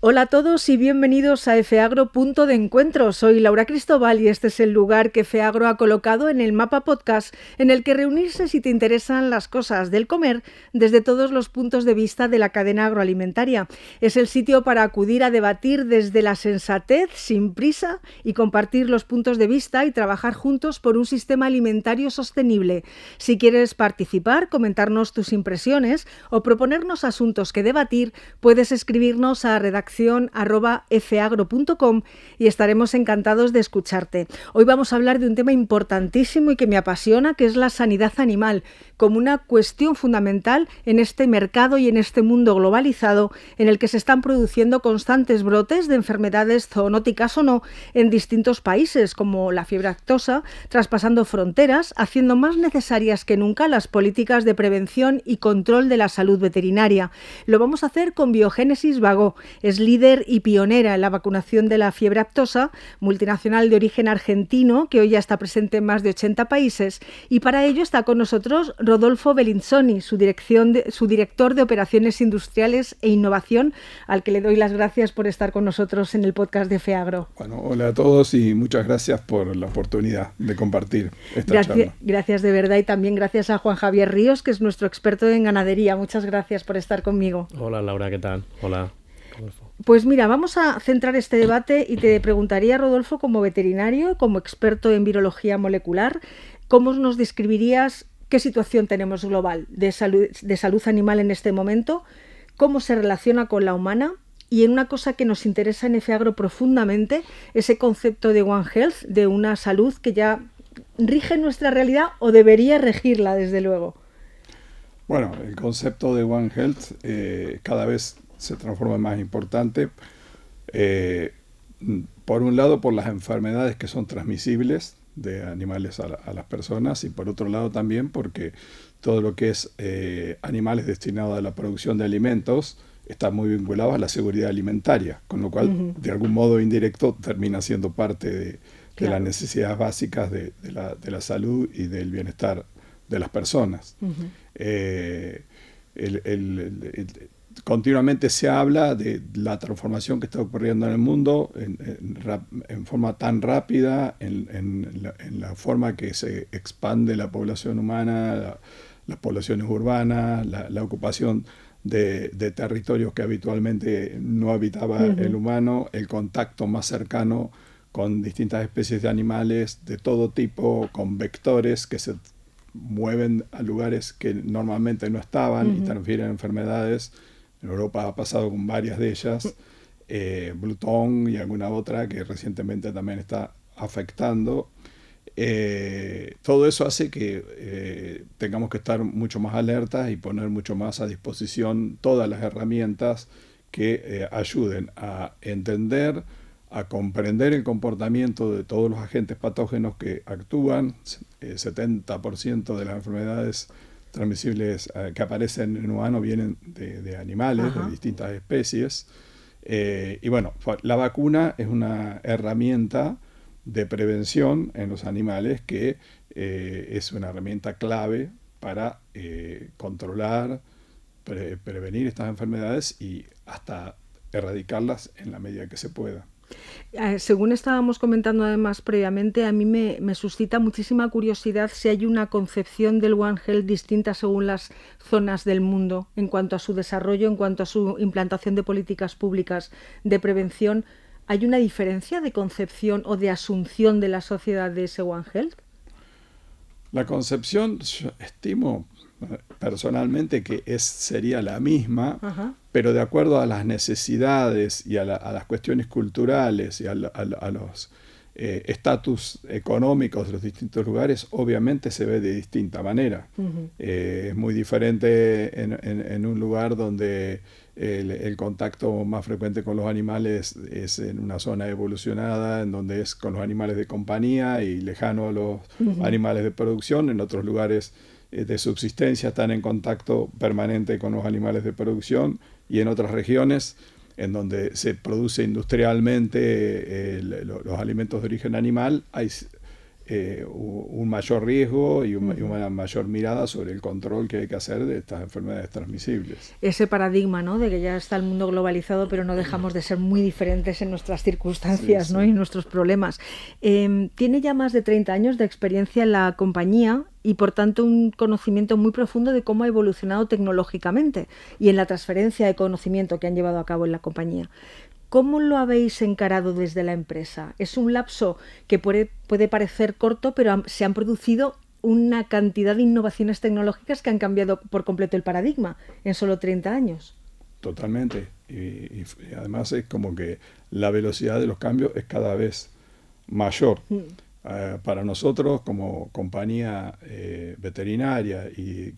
Hola a todos y bienvenidos a FEAGRO Punto de Encuentro. Soy Laura Cristóbal y este es el lugar que FEAGRO ha colocado en el mapa podcast en el que reunirse si te interesan las cosas del comer desde todos los puntos de vista de la cadena agroalimentaria. Es el sitio para acudir a debatir desde la sensatez, sin prisa y compartir los puntos de vista y trabajar juntos por un sistema alimentario sostenible. Si quieres participar, comentarnos tus impresiones o proponernos asuntos que debatir, puedes escribirnos a redacción redacción.fagro.com y estaremos encantados de escucharte. Hoy vamos a hablar de un tema importantísimo y que me apasiona, que es la sanidad animal, como una cuestión fundamental en este mercado y en este mundo globalizado en el que se están produciendo constantes brotes de enfermedades zoonóticas o no en distintos países, como la fiebre actosa, traspasando fronteras, haciendo más necesarias que nunca las políticas de prevención y control de la salud veterinaria. Lo vamos a hacer con Biogénesis Vago. Es líder y pionera en la vacunación de la fiebre aptosa, multinacional de origen argentino que hoy ya está presente en más de 80 países. Y para ello está con nosotros Rodolfo Belinzoni, su, dirección su director de Operaciones Industriales e Innovación, al que le doy las gracias por estar con nosotros en el podcast de FEAGRO. Bueno, hola a todos y muchas gracias por la oportunidad de compartir esta gracias, Gracias de verdad y también gracias a Juan Javier Ríos, que es nuestro experto en ganadería. Muchas gracias por estar conmigo. Hola Laura, ¿qué tal? Hola. Pues mira, vamos a centrar este debate y te preguntaría, Rodolfo, como veterinario, como experto en virología molecular, ¿cómo nos describirías qué situación tenemos global de salud, animal en este momento? ¿Cómo se relaciona con la humana? Y en una cosa que nos interesa en FAGRO profundamente, ese concepto de One Health, de una salud que ya rige nuestra realidad o debería regirla, desde luego. Bueno, el concepto de One Health eh, cada vez se transforma más importante. Eh, por un lado, por las enfermedades que son transmisibles de animales a, las personas y por otro lado también porque todo lo que es eh, animales destinados a la producción de alimentos está muy vinculado a la seguridad alimentaria, con lo cual de algún modo indirecto termina siendo parte de, las necesidades básicas de, la, de la salud y del bienestar de las personas. Eh, continuamente se habla de la transformación que está ocurriendo en el mundo en, forma tan rápida, en la, en, forma que se expande la población humana, las poblaciones urbanas, la, ocupación de, territorios que habitualmente no habitaba el humano, el contacto más cercano con distintas especies de animales de todo tipo, con vectores que se mueven a lugares que normalmente no estaban y transfieren enfermedades. En Europa ha pasado con varias de ellas, mm. eh, y alguna otra que recientemente también está afectando. Eh, todo eso hace que eh, tengamos que estar mucho más alertas y poner mucho más a disposición todas las herramientas que eh, ayuden a entender a comprender el comportamiento de todos los agentes patógenos que actúan. El eh, 70% de las enfermedades transmisibles eh, que aparecen en humanos vienen de, animales, de distintas especies. Eh, y bueno, la vacuna es una herramienta de prevención en los animales que es una herramienta clave para controlar, prevenir estas enfermedades y hasta erradicarlas en la medida que se pueda. Eh, según estábamos comentando además previamente, a mí me, me, suscita muchísima curiosidad si hay una concepción del One Health distinta según las zonas del mundo en cuanto a su desarrollo, en cuanto a su implantación de políticas públicas de prevención. ¿Hay una diferencia de concepción o de asunción de la sociedad de ese One Health? La concepción, estimo, personalmente que es, sería la misma, pero de acuerdo a las necesidades y a, las cuestiones culturales y a, los eh, estatus económicos de los distintos lugares, obviamente se ve de distinta manera. Eh, es muy diferente en, un lugar donde el, contacto más frecuente con los animales es en una zona evolucionada, en donde es con los animales de compañía y lejano a los animales de producción. En otros lugares eh, de subsistencia están en contacto permanente con los animales de producción y en otras regiones en donde se produce industrialmente eh, los alimentos de origen animal, hay eh, un mayor riesgo y, una mayor mirada sobre el control que hay que hacer de estas enfermedades transmisibles. Ese paradigma, ¿no? De que ya está el mundo globalizado, pero no dejamos de ser muy diferentes en nuestras circunstancias, ¿no? Y nuestros problemas. Em, tiene ya más de 30 años de experiencia en la compañía y por tanto un conocimiento muy profundo de cómo ha evolucionado tecnológicamente y en la transferencia de conocimiento que han llevado a cabo en la compañía. ¿Cómo lo habéis encarado desde la empresa? Es un lapso que puede, parecer corto, pero se han producido una cantidad de innovaciones tecnológicas que han cambiado por completo el paradigma en solo 30 años. Totalmente. Y, además es como que la velocidad de los cambios es cada vez mayor. Mm. Eh, para nosotros, como compañía eh, veterinaria y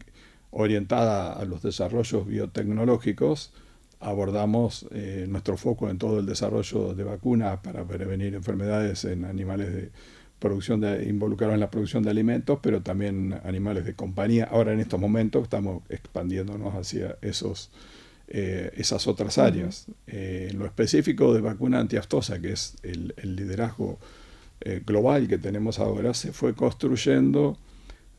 orientada a los desarrollos biotecnológicos, abordamos eh, nuestro foco en todo el desarrollo de vacunas para prevenir enfermedades en animales de producción de, involucrados en la producción de alimentos, pero también animales de compañía. Ahora en estos momentos estamos expandiéndonos hacia esos, eh, esas otras áreas. Eh, lo específico de vacuna antiastosa, que es el liderazgo global que tenemos ahora, se fue construyendo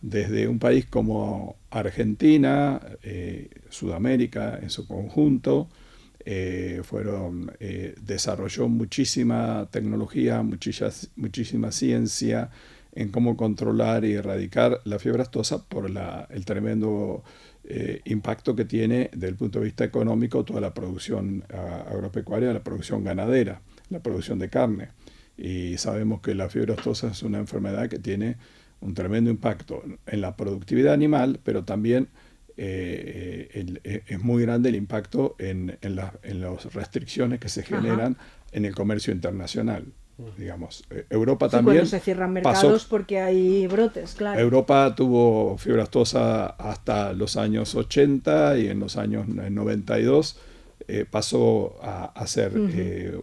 desde un país como Argentina, eh, Sudamérica en su conjunto, eh, fueron, eh, desarrolló muchísima tecnología, muchísima, ciencia en cómo controlar y erradicar la fiebre astosa por el tremendo impacto que tiene desde el punto de vista económico toda la producción ah, agropecuaria, la producción ganadera, la producción de carne. Y sabemos que la fiebre astosa es una enfermedad que tiene un tremendo impacto en la productividad animal, pero también eh, eh, eh, es muy grande el impacto en, las restricciones que se generan en el comercio internacional. Mm. Digamos, Europa también. Cuando se cierran mercados porque hay brotes, claro. Europa tuvo fiebre astosa hasta los años 80 y en los años 92 pasó a, ser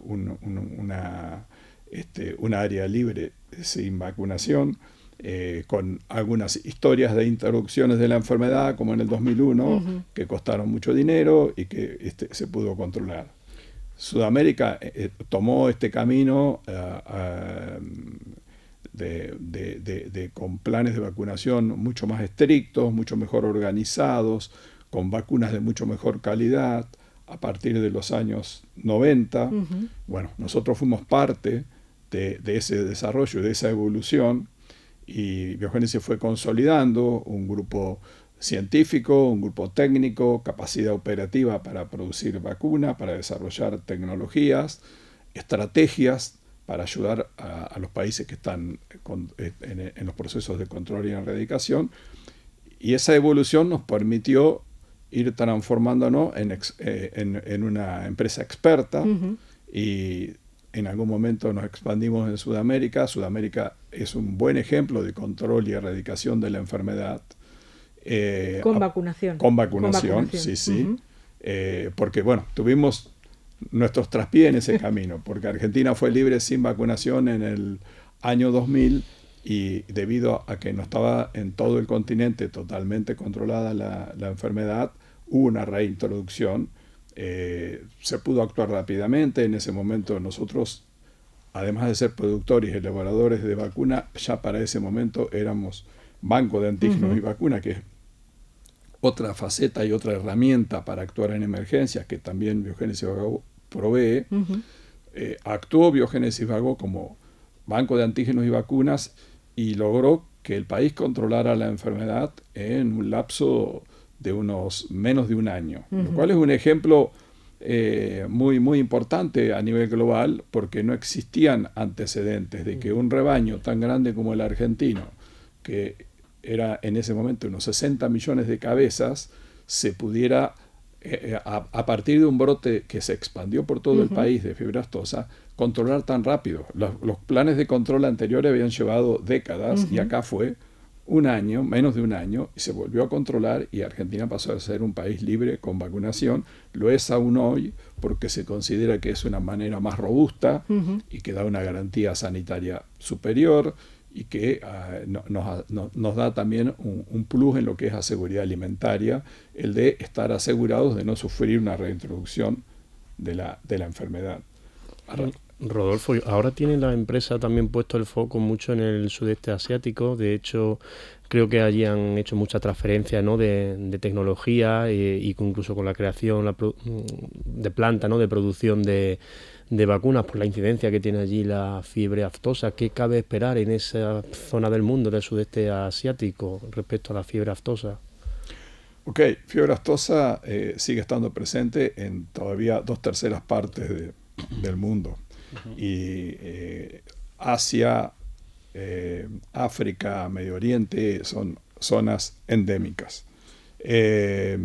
una, este, un área libre sin vacunación. Eh, con algunas historias de interrupciones de la enfermedad, como en el 2001, que costaron mucho dinero y que este, se pudo controlar. Sudamérica eh, eh, tomó este camino de, con planes de vacunación mucho más estrictos, mucho mejor organizados, con vacunas de mucho mejor calidad a partir de los años 90. Bueno, nosotros fuimos parte de ese desarrollo, de esa evolución y Biogenes fue consolidando, un grupo científico, un grupo técnico, capacidad operativa para producir vacunas, para desarrollar tecnologías, estrategias para ayudar a, los países que están eh, en, los procesos de control y erradicación. Y esa evolución nos permitió ir transformándonos en, eh, una empresa experta en algún momento nos expandimos en Sudamérica. Sudamérica es un buen ejemplo de control y erradicación de la enfermedad. Eh, con, vacunación. Con, vacunación. sí, sí. Eh, porque, bueno, tuvimos nuestros traspiés en ese camino, porque Argentina fue libre sin vacunación en el año 2000 y debido a que no estaba en todo el continente totalmente controlada la, la enfermedad, hubo una reintroducción se pudo actuar rápidamente. En ese momento nosotros, además de ser productores y elaboradores de vacuna, ya para ese momento éramos banco de antígenos y vacuna, que es otra faceta y otra herramienta para actuar en emergencias que también Biogénesis Vago provee. Eh, actuó Biogénesis Vago como banco de antígenos y vacunas y logró que el país controlara la enfermedad en un lapso de unos menos de un año, lo cual es un ejemplo eh, muy, muy importante a nivel global porque no existían antecedentes de que un rebaño tan grande como el argentino, que era en ese momento unos 60 millones de cabezas, se pudiera, eh, eh, a, partir de un brote que se expandió por todo el país de fibra astosa, controlar tan rápido. Los, planes de control anteriores habían llevado décadas y acá fue un año, menos de un año, y se volvió a controlar y Argentina pasó a ser un país libre con vacunación. Lo es aún hoy porque se considera que es una manera más robusta y que da una garantía sanitaria superior y que ah, nos, da también un, plus en lo que es la seguridad alimentaria, el de estar asegurados de no sufrir una reintroducción de la, de la enfermedad. Eh, Rodolfo, ahora tiene la empresa también puesto el foco mucho en el sudeste asiático. De hecho, creo que allí han hecho mucha transferencia de, tecnología eh, y incluso con la creación mm, de planta ¿no? de producción de, vacunas por la incidencia que tiene allí la fiebre aftosa. ¿Qué cabe esperar en esa zona del mundo, del sudeste asiático, respecto a la fiebre aftosa? Ok, fiebre aftosa eh, sigue estando presente en todavía dos terceras partes del mundo y eh, Asia, eh, África, Medio Oriente son zonas endémicas. Eh,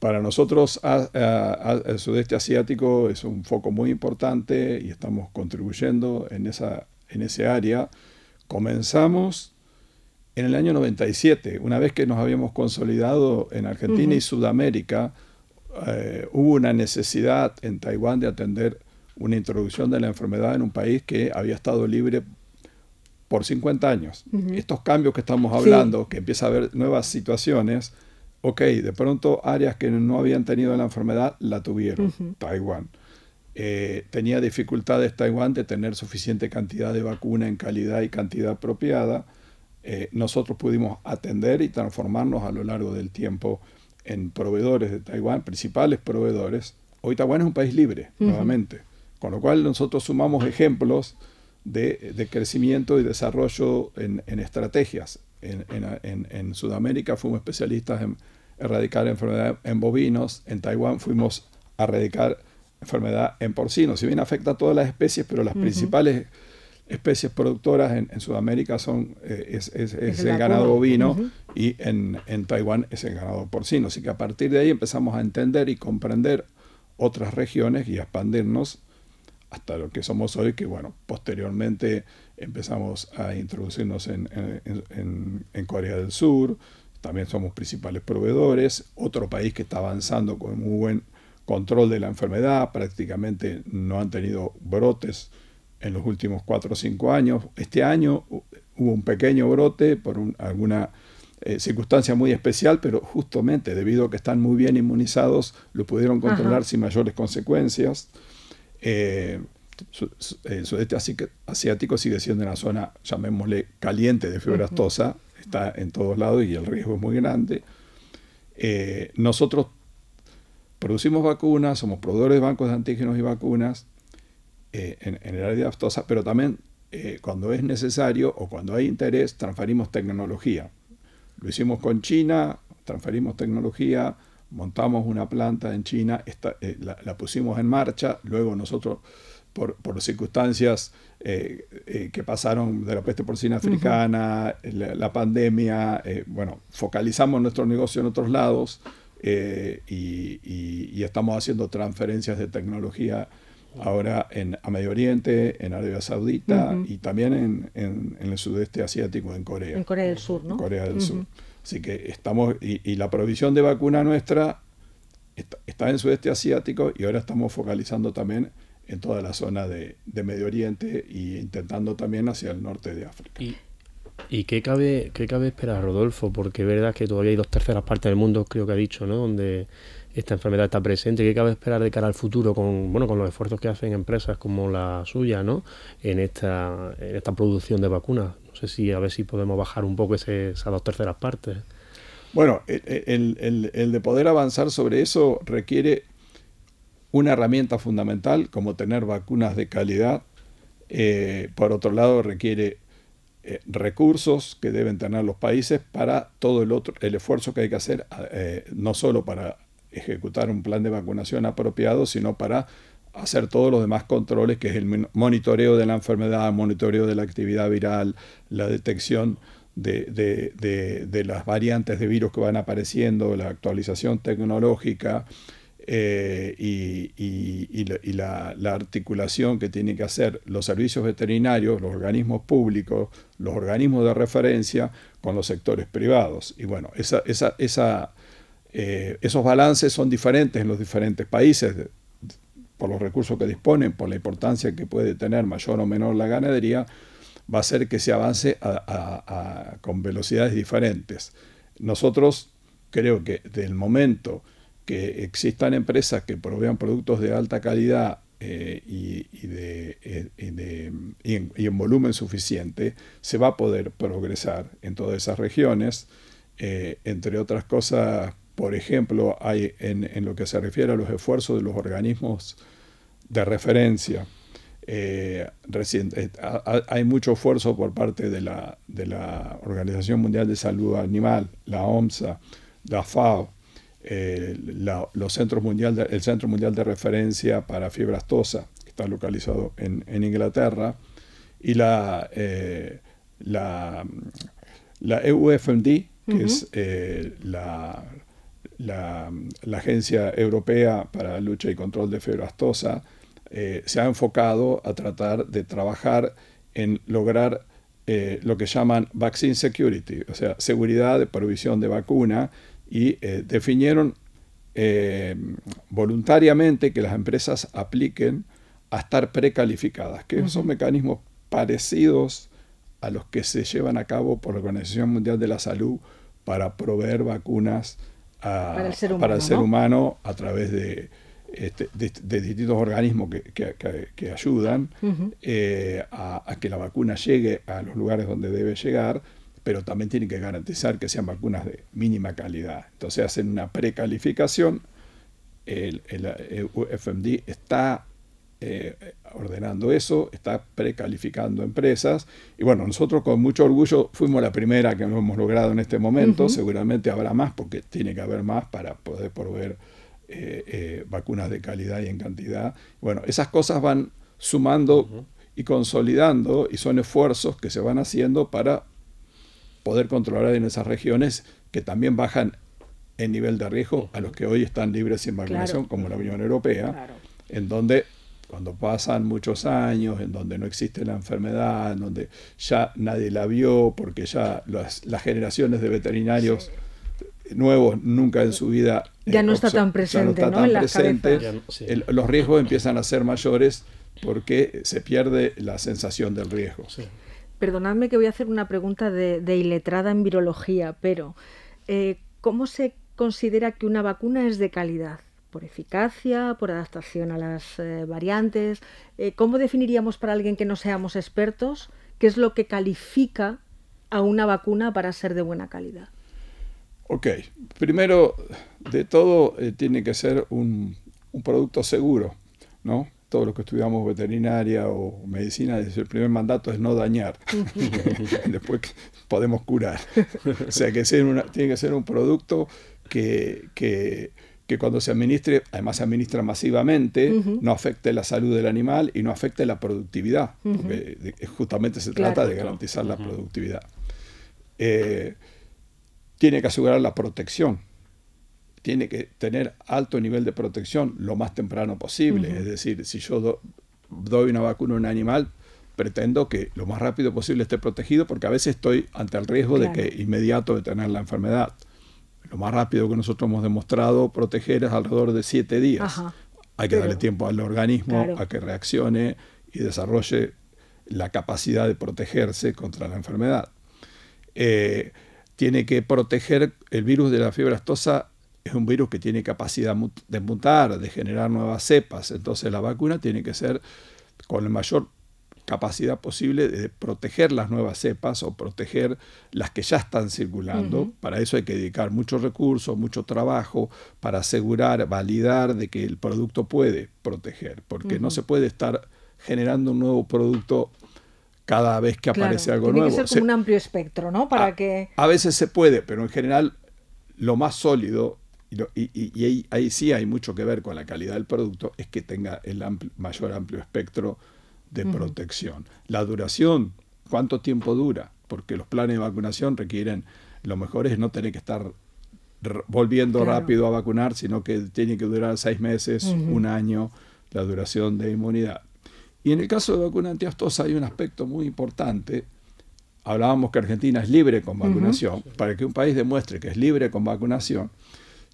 para nosotros el sudeste asiático es un foco muy importante y estamos contribuyendo en esa, en ese área. Comenzamos en el año 97, una vez que nos habíamos consolidado en Argentina y Sudamérica, hubo una necesidad en Taiwán de atender una introducción de la enfermedad en un país que había estado libre por 50 años. Estos cambios que estamos hablando, que empieza a haber nuevas situaciones, ok, de pronto áreas que no habían tenido la enfermedad la tuvieron, Taiwán. Eh, tenía dificultades Taiwán de tener suficiente cantidad de vacuna en calidad y cantidad apropiada. Eh, nosotros pudimos atender y transformarnos a lo largo del tiempo en proveedores de Taiwán, principales proveedores. Hoy Taiwán es un país libre, nuevamente. Con lo cual nosotros sumamos ejemplos de, crecimiento y desarrollo en, estrategias. En, Sudamérica fuimos especialistas en erradicar enfermedad en bovinos, en Taiwán fuimos a erradicar enfermedad en porcinos. Si bien afecta a todas las especies, pero las principales especies productoras en, Sudamérica son eh, es, el ganado bovino y en, en, Taiwán es el ganado porcino. Así que a partir de ahí empezamos a entender y comprender otras regiones y a expandirnos hasta lo que somos hoy, que bueno, posteriormente empezamos a introducirnos en, Corea del Sur, también somos principales proveedores, otro país que está avanzando con muy buen control de la enfermedad, prácticamente no han tenido brotes en los últimos cuatro o cinco años. Este año hubo un pequeño brote por alguna eh, circunstancia muy especial, pero justamente debido a que están muy bien inmunizados, lo pudieron controlar sin mayores consecuencias el eh, sudeste eh, asiático sigue siendo una zona, llamémosle, caliente de fiebre aftosa, está en todos lados y el riesgo es muy grande. Eh, nosotros producimos vacunas, somos proveedores de bancos de antígenos y vacunas en, el área de aftosa, pero también cuando es necesario o cuando hay interés, transferimos tecnología. Lo hicimos con China, transferimos tecnología montamos una planta en China, eh, la, pusimos en marcha, luego nosotros, por, por circunstancias eh, eh, que pasaron de la peste porcina africana, la, pandemia, bueno, focalizamos nuestro negocio en otros lados y, estamos haciendo transferencias de tecnología ahora en, a Medio Oriente, en Arabia Saudita y también en, el sudeste asiático, en Corea. En Corea del Sur, ¿no? Corea del Sur. Así que estamos, y, la provisión de vacuna nuestra está, en sudeste asiático y ahora estamos focalizando también en toda la zona de, Medio Oriente e intentando también hacia el norte de África. ¿Y, qué, cabe, qué cabe esperar, Rodolfo? Porque es verdad que todavía hay dos terceras partes del mundo, creo que ha dicho, ¿no? Donde esta enfermedad está presente. ¿Qué cabe esperar de cara al futuro con, bueno, con los esfuerzos que hacen empresas como la suya ¿no? en esta producción de vacunas? a ver si podemos bajar un poco ese, esas dos terceras partes. Bueno, e, e, el, de poder avanzar sobre eso requiere una herramienta fundamental como tener vacunas de calidad. Eh, por otro lado, requiere eh, recursos que deben tener los países para todo el otro el esfuerzo que hay que hacer, eh, no solo para ejecutar un plan de vacunación apropiado, sino para hacer todos los demás controles, que es el monitoreo de la enfermedad, monitoreo de la actividad viral, la detección de, las variantes de virus que van apareciendo, la actualización tecnológica eh, y, la, articulación que tienen que hacer los servicios veterinarios, los organismos públicos, los organismos de referencia con los sectores privados. Y bueno, esa, eh, esos balances son diferentes en los diferentes países por los recursos que disponen, por la importancia que puede tener mayor o menor la ganadería, va a ser que se avance con velocidades diferentes. Nosotros creo que del momento que existan empresas que provean productos de alta calidad eh, eh, y, en, volumen suficiente, se va a poder progresar en todas esas regiones. Eh, entre otras cosas, por ejemplo, hay en, lo que se refiere a los esfuerzos de los organismos de referencia. Eh, reciente, eh, hay mucho esfuerzo por parte de la, de la, Organización Mundial de Salud Animal, la OMSA, la FAO, eh, los centros mundial el Centro Mundial de Referencia para Fiebre Astosa, que está localizado en, Inglaterra, y la, la, la, EUFMD, que es la, la, la, Agencia Europea para la Lucha y Control de Fiebre Astosa, eh, se ha enfocado a tratar de trabajar en lograr eh, lo que llaman vaccine security, o sea, seguridad de provisión de vacuna, y eh, definieron voluntariamente que las empresas apliquen a estar precalificadas, que son mecanismos parecidos a los que se llevan a cabo por la Organización Mundial de la Salud para proveer vacunas para el ser humano, a través de este, de, distintos organismos que, que, ayudan eh, a, que la vacuna llegue a los lugares donde debe llegar, pero también tienen que garantizar que sean vacunas de mínima calidad. Entonces hacen una precalificación. El, el, UFMD está eh, ordenando eso, está precalificando empresas. Y bueno, nosotros con mucho orgullo fuimos la primera que hemos logrado en este momento. Seguramente habrá más porque tiene que haber más para poder proveer eh, eh, vacunas de calidad y en cantidad. Bueno, esas cosas van sumando y consolidando y son esfuerzos que se van haciendo para poder controlar en esas regiones que también bajan en nivel de riesgo a los que hoy están libres sin vacunación, como la Unión Europea, en donde cuando pasan muchos años, en donde no existe la enfermedad, en donde ya nadie la vio, porque ya las, generaciones de veterinarios nuevos nunca en su vida. Ya no está tan presente, no los riesgos empiezan a ser mayores porque se pierde la sensación del riesgo. Perdonadme que voy a hacer una pregunta de, iletrada en virología, pero eh, ¿cómo se considera que una vacuna es de calidad? ¿Por eficacia? ¿Por adaptación a las eh, variantes? Eh, ¿Cómo definiríamos para alguien que no seamos expertos qué es lo que califica a una vacuna para ser de buena calidad? Ok, primero de todo eh, tiene que ser un, producto seguro, ¿no? Todo lo que estudiamos veterinaria o medicina, el primer mandato es no dañar. Después podemos curar. o sea que tiene que ser un producto que, cuando se administre, además se administra masivamente, no afecte la salud del animal y no afecte la productividad, porque justamente se trata de garantizar la productividad. Eh, tiene que asegurar la protección. Tiene que tener alto nivel de protección lo más temprano posible. Es decir, si yo doy una vacuna a un animal, pretendo que lo más rápido posible esté protegido porque a veces estoy ante el riesgo de que inmediato de tener la enfermedad. Lo más rápido que nosotros hemos demostrado proteger es alrededor de siete días. Hay que darle tiempo al organismo a que reaccione y desarrolle la capacidad de protegerse contra la enfermedad. Eh, tiene que proteger el virus de la fiebre astosa. Es un virus que tiene capacidad de mutar, de generar nuevas cepas. Entonces la vacuna tiene que ser con la mayor capacidad posible de proteger las nuevas cepas o proteger las que ya están circulando. Para eso hay que dedicar muchos recursos, mucho trabajo para asegurar, validar de que el producto puede proteger, porque no se puede estar generando un nuevo producto cada vez que aparece algo algo tiene Que ser un amplio espectro, ¿no? a, veces se puede, pero en general lo más sólido, y, ahí, sí hay mucho que ver con la calidad del producto, es que tenga el mayor amplio espectro de protección. La duración, ¿cuánto tiempo dura? Porque los planes de vacunación requieren, lo mejor es no tener que estar volviendo rápido a vacunar, sino que tiene que durar seis meses, un año, la duración de inmunidad. Y en el caso de vacuna antiastosa hay un aspecto muy importante. Hablábamos que Argentina es libre con vacunación. Para que un país demuestre que es libre con vacunación,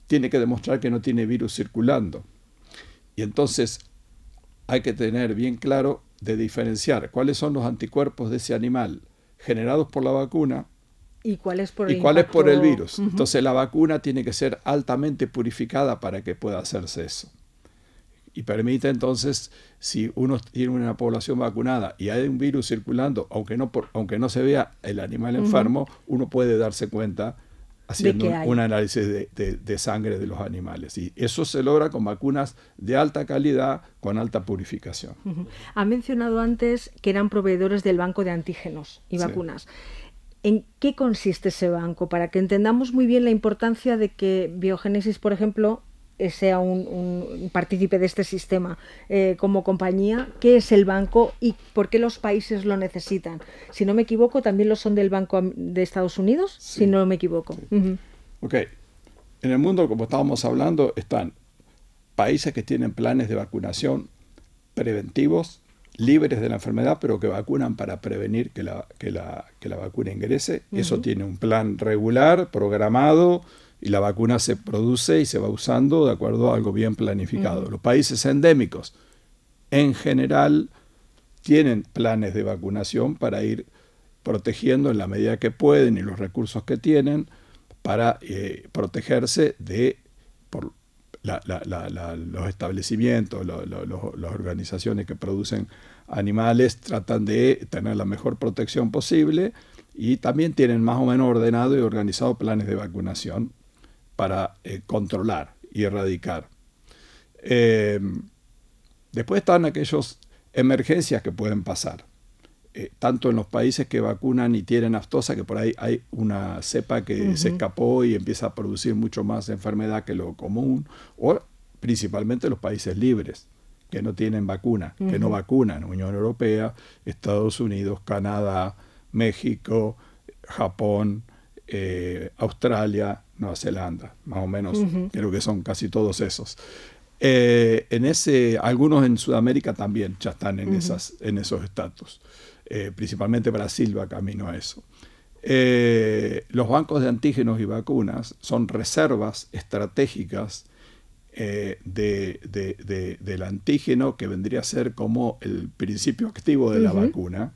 tiene que demostrar que no tiene virus circulando. Y entonces hay que tener bien claro de diferenciar cuáles son los anticuerpos de ese animal generados por la vacuna y cuáles por, por, el virus. Entonces la vacuna tiene que ser altamente purificada para que pueda hacerse eso y permite entonces, si uno tiene una población vacunada y hay un virus circulando, aunque no, aunque no se vea el animal enfermo, uno puede darse cuenta haciendo un análisis de, sangre de los animales. Y eso se logra con vacunas de alta calidad, con alta purificación. Ha mencionado antes que eran proveedores del banco de antígenos y vacunas. ¿En qué consiste ese banco? Para que entendamos muy bien la importancia de que Biogénesis, por ejemplo, sea un, un partícipe de este sistema eh, como compañía, qué es el banco y por qué los países lo necesitan. Si no me equivoco, también lo son del Banco de Estados Unidos, si no me equivoco. okay Ok, en el mundo, como estábamos hablando, están países que tienen planes de vacunación preventivos, libres de la enfermedad, pero que vacunan para prevenir que la, que la, que la vacuna ingrese. Eso tiene un plan regular, programado, y la vacuna se produce y se va usando de acuerdo a algo bien planificado. Los países endémicos, en general, tienen planes de vacunación para ir protegiendo en la medida que pueden y los recursos que tienen para eh, protegerse de los establecimientos, las organizaciones que producen animales, tratan de tener la mejor protección posible y también tienen más o menos ordenado y organizado planes de vacunación para eh, controlar y erradicar. Eh, después están aquellas emergencias que pueden pasar, eh, tanto en los países que vacunan y tienen aftosa, que por ahí hay una cepa que se escapó y empieza a producir mucho más enfermedad que lo común, o principalmente los países libres que no tienen vacuna, que no vacunan, Unión Europea, Estados Unidos, Canadá, México, Japón, Australia, Nueva Zelanda, más o menos, creo que son casi todos esos. Eh, en ese, algunos en Sudamérica también ya están en, esos estatus, eh, principalmente Brasil va camino a eso. Eh, los bancos de antígenos y vacunas son reservas estratégicas del antígeno que vendría a ser como el principio activo de la vacuna,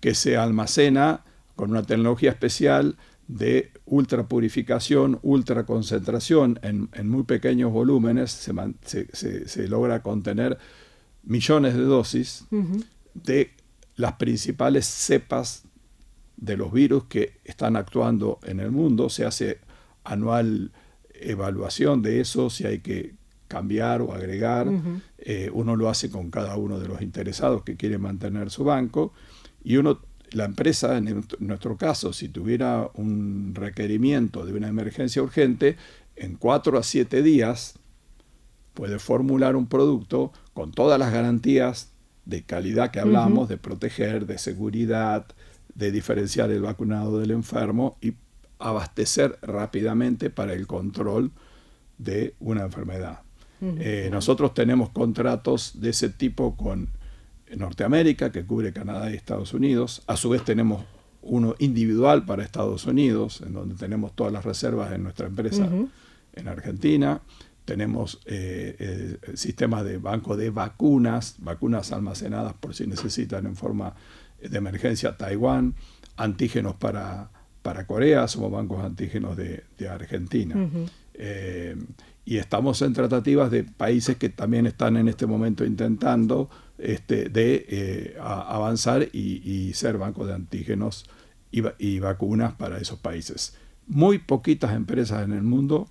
que se almacena con una tecnología especial de ultrapurificación, ultraconcentración en, en muy pequeños volúmenes, se, logra contener millones de dosis de las principales cepas de los virus que están actuando en el mundo. Se hace anual evaluación de eso, si hay que cambiar o agregar. Eh, uno lo hace con cada uno de los interesados que quiere mantener su banco y uno la empresa, en nuestro caso, si tuviera un requerimiento de una emergencia urgente, en cuatro a siete días puede formular un producto con todas las garantías de calidad que hablamos, de proteger, de seguridad, de diferenciar el vacunado del enfermo y abastecer rápidamente para el control de una enfermedad. Eh, nosotros tenemos contratos de ese tipo con Norteamérica, que cubre Canadá y Estados Unidos. A su vez tenemos uno individual para Estados Unidos, en donde tenemos todas las reservas en nuestra empresa en Argentina. Tenemos eh, eh, sistemas de banco de vacunas, vacunas almacenadas por si necesitan en forma de emergencia Taiwán, antígenos para, para Corea, somos bancos antígenos de, Argentina. Eh, y estamos en tratativas de países que también están en este momento intentando este, de eh, avanzar y, ser banco de antígenos y, y, vacunas para esos países. Muy poquitas empresas en el mundo,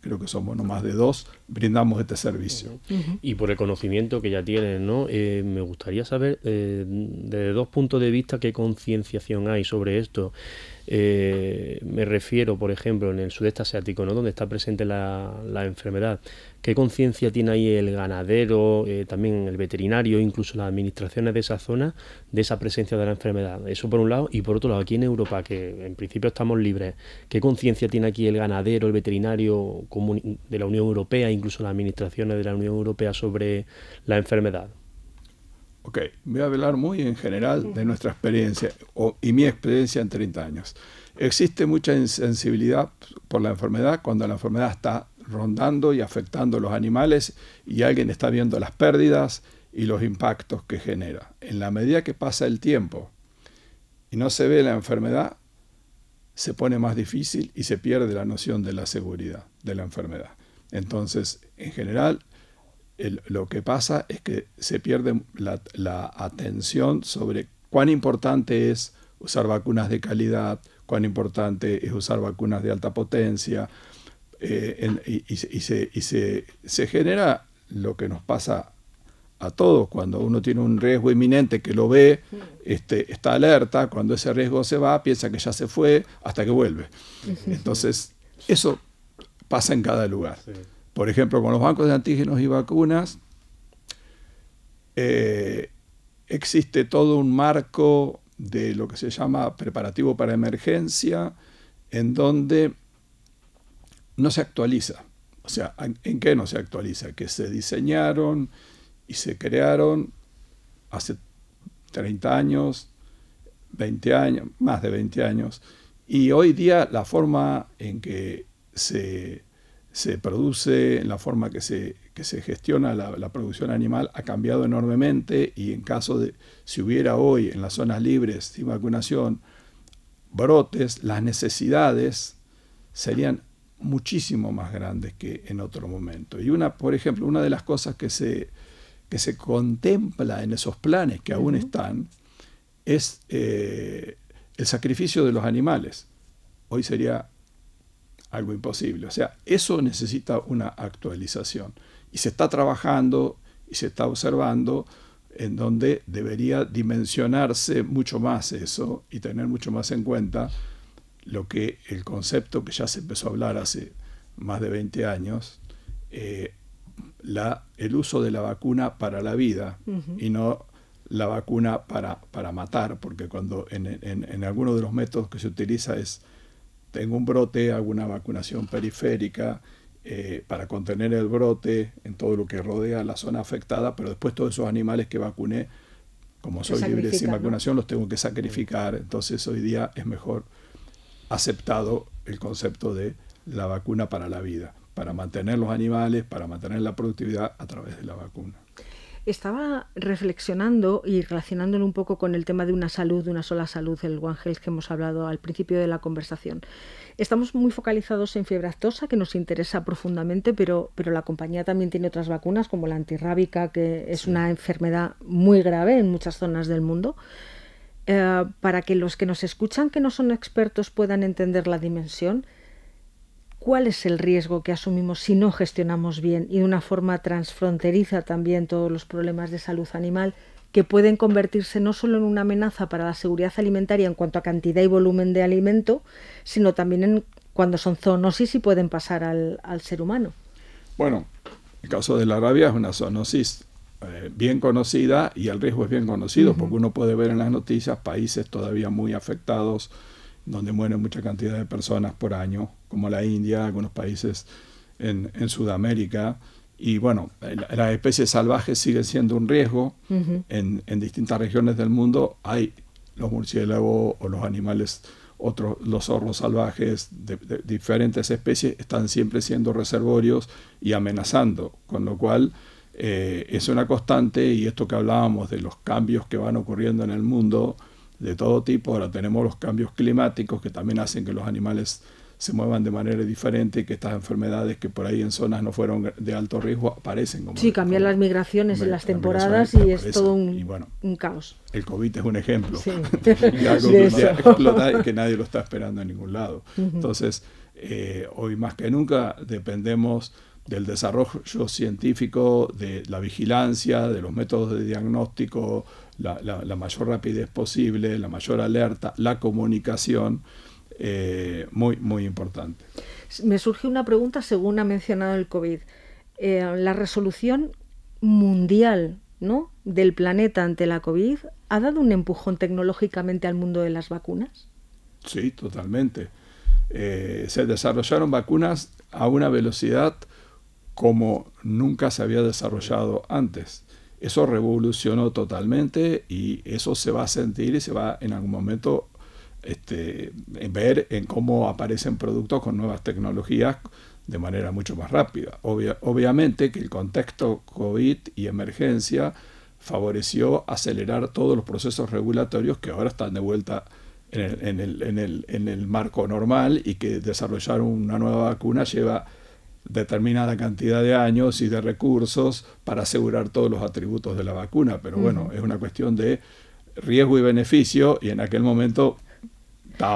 creo que somos no más de dos, brindamos este servicio. Y por el conocimiento que ya tienen, ¿no? Eh, me gustaría saber, eh, desde dos puntos de vista, qué concienciación hay sobre esto. Eh, me refiero, por ejemplo, en el sudeste asiático, ¿no? donde está presente la, la enfermedad. ¿Qué conciencia tiene ahí el ganadero, también el veterinario, incluso las administraciones de esa zona, de esa presencia de la enfermedad? Eso por un lado. Y por otro lado, aquí en Europa, que en principio estamos libres, ¿qué conciencia tiene aquí el ganadero, el veterinario de la Unión Europea, incluso las administraciones de la Unión Europea sobre la enfermedad. Ok, voy a hablar muy en general de nuestra experiencia y mi experiencia en 30 años. Existe mucha insensibilidad por la enfermedad cuando la enfermedad está rondando y afectando a los animales y alguien está viendo las pérdidas y los impactos que genera. En la medida que pasa el tiempo y no se ve la enfermedad, se pone más difícil y se pierde la noción de la seguridad de la enfermedad. Entonces, en general, lo que pasa es que se pierde la, atención sobre cuán importante es usar vacunas de calidad, cuán importante es usar vacunas de alta potencia, eh, y, se, genera lo que nos pasa a todos, cuando uno tiene un riesgo inminente que lo ve, este, está alerta, cuando ese riesgo se va, piensa que ya se fue hasta que vuelve. Entonces, eso pasa en cada lugar. Por ejemplo, con los bancos de antígenos y vacunas eh, existe todo un marco de lo que se llama preparativo para emergencia, en donde no se actualiza. O sea, ¿en, en qué no se actualiza? Que se diseñaron y se crearon hace 30 años, 20 años, más de 20 años. Y hoy día la forma en que se, produce, en la forma que se, se gestiona la, producción animal ha cambiado enormemente y en caso de, si hubiera hoy en las zonas libres sin vacunación, brotes, las necesidades serían muchísimo más grandes que en otro momento. Y una, por ejemplo, una de las cosas que se, que se contempla en esos planes que aún están es eh, el sacrificio de los animales. Hoy sería algo imposible. O sea, eso necesita una actualización. Y se está trabajando y se está observando en donde debería dimensionarse mucho más eso y tener mucho más en cuenta lo que el concepto que ya se empezó a hablar hace más de 20 años, eh, el uso de la vacuna para la vida y no la vacuna para, para matar, porque cuando en, en, en algunos de los métodos que se utiliza es tengo un brote, hago una vacunación periférica eh, para contener el brote en todo lo que rodea la zona afectada, pero después todos esos animales que vacuné, como soy libre sin vacunación, los tengo que sacrificar. Entonces hoy día es mejor aceptado el concepto de la vacuna para la vida, para mantener los animales, para mantener la productividad a través de la vacuna. Estaba reflexionando y relacionándolo un poco con el tema de una salud, de una sola salud, el One Health que hemos hablado al principio de la conversación. Estamos muy focalizados en fiebre actosa, que nos interesa profundamente, pero, pero la compañía también tiene otras vacunas, como la antirrábica, que es una enfermedad muy grave en muchas zonas del mundo. Eh, para que los que nos escuchan, que no son expertos, puedan entender la dimensión, cuál es el riesgo que asumimos si no gestionamos bien y de una forma transfronteriza también todos los problemas de salud animal que pueden convertirse no solo en una amenaza para la seguridad alimentaria en cuanto a cantidad y volumen de alimento, sino también en cuando son zoonosis y pueden pasar al, ser humano. Bueno, el caso de la rabia es una zoonosis eh, bien conocida y el riesgo es bien conocido, porque uno puede ver en las noticias países todavía muy afectados, donde mueren mucha cantidad de personas por año como la India, algunos países en, Sudamérica. Y bueno, las especies salvajes siguen siendo un riesgo. en, distintas regiones del mundo hay los murciélagos o los animales, otros, los zorros salvajes de, diferentes especies están siempre siendo reservorios y amenazando. Con lo cual eh, es una constante y esto que hablábamos de los cambios que van ocurriendo en el mundo de todo tipo, ahora tenemos los cambios climáticos que también hacen que los animales se muevan de manera diferente y que estas enfermedades que por ahí en zonas no fueron de alto riesgo aparecen. Como sí, cambian las migraciones en las temporadas y es todo un, un, caos. El COVID es un ejemplo sí. que, y que nadie lo está esperando en ningún lado. Entonces, eh, hoy más que nunca dependemos del desarrollo científico, de la vigilancia, de los métodos de diagnóstico, la, la mayor rapidez posible, la mayor alerta, la comunicación. Eh, muy, muy importante. Me surge una pregunta según ha mencionado el COVID. Eh, la resolución mundial ¿no? del planeta ante la COVID ha dado un empujón tecnológicamente al mundo de las vacunas. Sí, totalmente. Eh, se desarrollaron vacunas a una velocidad como nunca se había desarrollado antes. Eso revolucionó totalmente y eso se va a sentir y se va en algún momento este, ver en cómo aparecen productos con nuevas tecnologías de manera mucho más rápida. obviamente que el contexto COVID y emergencia favoreció acelerar todos los procesos regulatorios que ahora están de vuelta en el, marco normal y que desarrollar una nueva vacuna lleva determinada cantidad de años y de recursos para asegurar todos los atributos de la vacuna. Pero bueno, es una cuestión de riesgo y beneficio y en aquel momento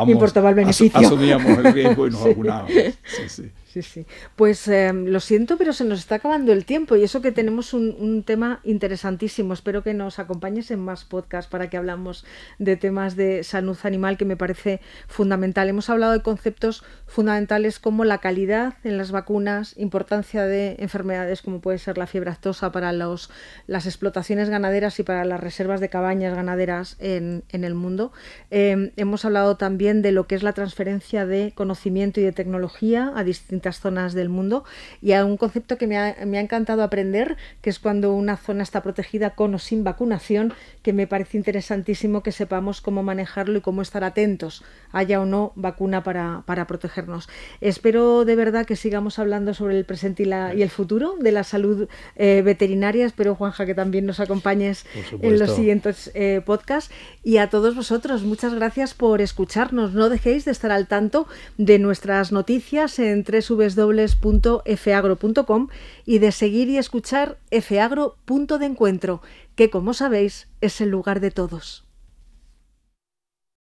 importaba el beneficio. asumíamos el riesgo y nos augurábamos. Sí, sí sí, sí. Pues em, lo siento, pero se nos está acabando el tiempo y eso que tenemos un, tema interesantísimo. Espero que nos acompañes en más podcast para que hablamos de temas de salud animal que me parece fundamental. Hemos hablado de conceptos fundamentales como la calidad en las vacunas, importancia de enfermedades como puede ser la fiebre actosa para los, las explotaciones ganaderas y para las reservas de cabañas ganaderas en, en el mundo. Em, hemos hablado también de lo que es la transferencia de conocimiento y de tecnología a distintos zonas del mundo y a un concepto que me ha, me ha encantado aprender, que es cuando una zona está protegida con o sin vacunación, que me parece interesantísimo que sepamos cómo manejarlo y cómo estar atentos, haya o no vacuna para, para protegernos. Espero de verdad que sigamos hablando sobre el presente y, la, y el futuro de la salud eh, veterinaria. Espero, Juanja, que también nos acompañes en los siguientes eh, podcasts. Y a todos vosotros, muchas gracias por escucharnos. No dejéis de estar al tanto de nuestras noticias en tres www.fagro.com y de seguir y escuchar Fagro Punto de Encuentro, que como sabéis es el lugar de todos.